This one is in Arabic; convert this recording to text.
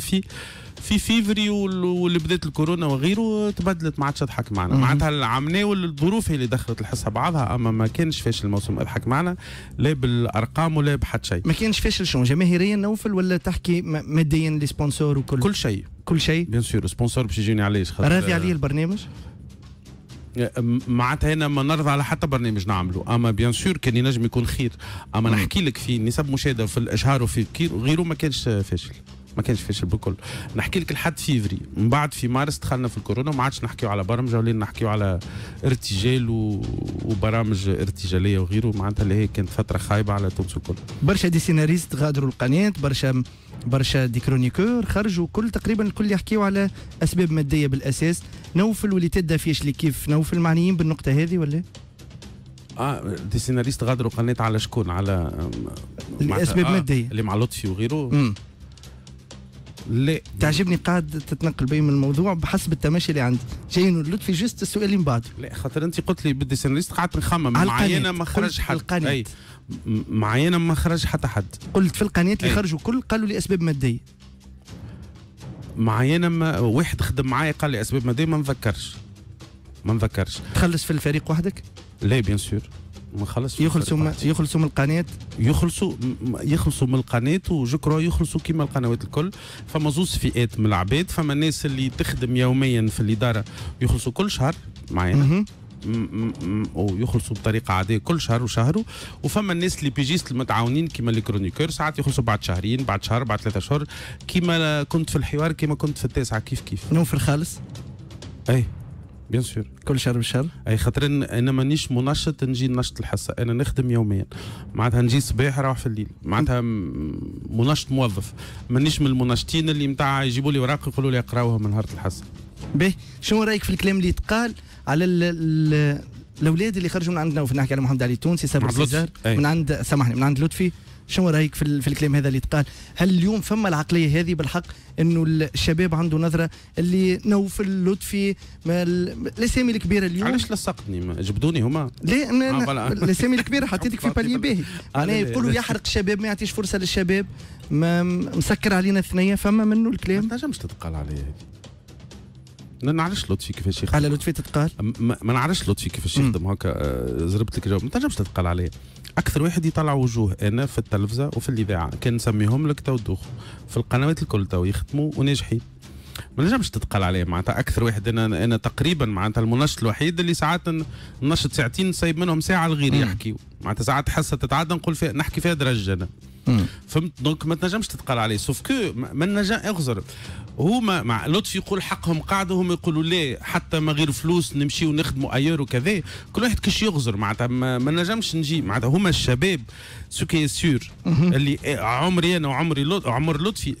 في في فيفري واللي بدات الكورونا وغيره تبدلت ما عادش تضحك معنا معناتها العمليه والظروف هي اللي دخلت الحصه بعضها اما ما كانش فاشل الموسم يضحك معنا لا بالارقام ولا بحد شيء ما كانش فاشل شنو جماهيريا نوفل ولا تحكي ماديا لي سبونسور وكل كل شيء كل شيء بيان سور سبونسور باش يجيني علاش راضي عليه البرنامج معناتها انا ما نرضى على حتى برنامج نعمله اما بيان سور كان ينجم يكون خير اما نحكي لك في نسب مشاهده في الاشهار وفي غيره ما كانش فاشل ما كانش فاشل بالكل نحكي لك لحد فيفري من بعد في مارس دخلنا في الكورونا ما عادش نحكيو على برمجه ولينا نحكيو على ارتجال و... وبرامج ارتجاليه وغيره معناتها اللي هي كانت فتره خايبه على تونس الكل برشا دي سيناريست غادروا القناه برشا برشا دي كرونيكور خرجوا كل تقريبا الكل يحكيو على اسباب ماديه بالاساس نوفل واللي تدا فيش اللي كيف نوفل معنيين بالنقطه هذه ولا؟ اه دي سيناريست غادروا قناه على شكون على آه، الاسباب آه ماديه اللي مع لطفي وغيره لا تعجبني قاعد تتنقل بين من الموضوع بحسب التماشي اللي عندي جايين لطفي جست السؤال اللي من بعده لا خاطر انت قلت لي بدي سيناريست قعدت نخمم معينه ما خرج حد القناة معينه ما خرج حتى حد قلت في القناة اللي خرجوا كل قالوا لي اسباب ماديه معينه ما واحد خدم معايا قال لي اسباب ماديه ما نذكرش ما نذكرش تخلص في الفريق وحدك؟ لا بيان سور ما خلصش يخلصوا ما يخلصوا من القناه يخلصوا يخلصوا من القناه وجكرو يخلصوا كيما القنوات الكل فما زوز فئات من العباد فما الناس اللي تخدم يوميا في الاداره يخلصوا كل شهر معانا ويخلصوا بطريقه عاديه كل شهر وشهر وفما الناس اللي بيجيست المتعاونين كيما لي كرونيكور ساعات يخلصوا بعد شهرين بعد شهر بعد ثلاثة اشهر كيما كنت في الحوار كيما كنت في التاسعه كيف كيف نوفر خالص اي بيان سور كل شهر بشهر اي خاطر انا مانيش منشط نجي ننشط الحصه انا نخدم يوميا معناتها نجي الصباح روح في الليل معناتها منشط موظف مانيش من المنشطين اللي نتاع يجيبوا لي اوراق يقولوا لي اقراوها من نهار الحصه به شنو رايك في الكلام اللي تقال على ال ال الاولاد اللي خرجوا من عندنا وفي نحكي على محمد علي التونسي سابر سيزار من عند سامحني من عند لطفي شنو رايك في, في الكلام هذا اللي تقال هل اليوم فما العقليه هذه بالحق انه الشباب عنده نظره اللي نوفل لطفي الاسامي الكبيره اليوم علاش لصقتني جبدوني هما لا آه، الاسامي الكبيره حطيتك في بالي باهي آه، انا يقولوا يحرق الشباب ما يعطيش فرصه للشباب مسكر علينا الثنيه فما منه الكلام ما تنجمش تتقال عليه ما نعرفش لطفي كيفاش يخدم على لطفي تتقال ما نعرفش لطفي كيفاش يخدم هكا آه، زربت لك جواب ما تنجمش تتقال عليا اكثر واحد يطلع وجوه انا في التلفزه وفي الاذاعه كان نسميهم لك تو دوخوا في القنوات الكل تو يخدموا وناجحين ما نجمش تتقال عليه معناتها اكثر واحد انا انا تقريبا معناتها المنشط الوحيد اللي ساعات ننشط ساعتين نسيب منهم ساعه الغير يحكي معناتها ساعات حصه تتعدى نقول فيها نحكي فيها درج انا فهمت دونك ما تنجمش تتقال عليه سوف كو ما نجم اغزر هما مع لطف يقول حقهم قاعدة هم يقولوا لا حتى ما غير فلوس نمشي ونخدموا ايور وكذا كل واحد كش يغزر معناتها ما نجمش نجي معناتها هما الشباب سو كي سور اللي عمري انا وعمري عمر لطفي